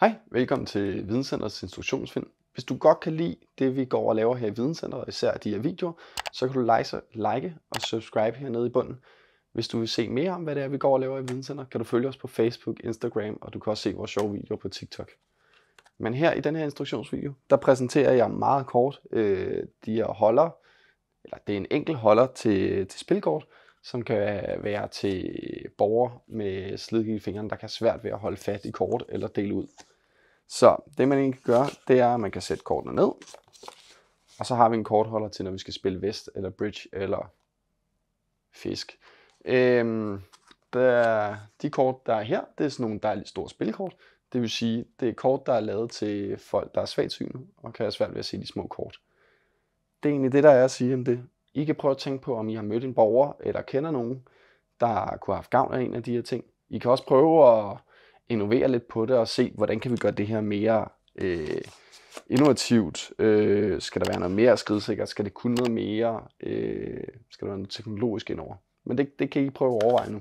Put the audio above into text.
Hej, velkommen til Videnscenterets instruktionsfilm. Hvis du godt kan lide det, vi går og laver her i Videnscenteret, især de her videoer, så kan du like og subscribe hernede i bunden. Hvis du vil se mere om, hvad det er, vi går og laver i Videnscenteret, kan du følge os på Facebook, Instagram, og du kan også se vores sjove videoer på TikTok. Men her i den her instruktionsvideo, der præsenterer jeg meget kort øh, de her holder, eller det er en enkelt holder til, til spilkort, som kan være til borgere med slidgigt i fingrene, der kan svært ved at holde fat i kort eller dele ud. Så det man egentlig kan gøre, det er, at man kan sætte kortene ned, og så har vi en kortholder til, når vi skal spille vest, eller bridge, eller fisk. Øhm, der, de kort, der er her, det er sådan nogle dejligt store spilkort. Det vil sige, det er kort, der er lavet til folk, der er syne, og kan have svært ved at se de små kort. Det er egentlig det, der er at sige om det. I kan prøve at tænke på, om I har mødt en borger eller kender nogen, der kunne have haft gavn af en af de her ting. I kan også prøve at innovere lidt på det og se, hvordan kan vi gøre det her mere øh, innovativt? Øh, skal der være noget mere skridsikker? Skal det kunne noget mere? Øh, skal der være noget teknologisk indover? Men det, det kan I prøve at overveje nu.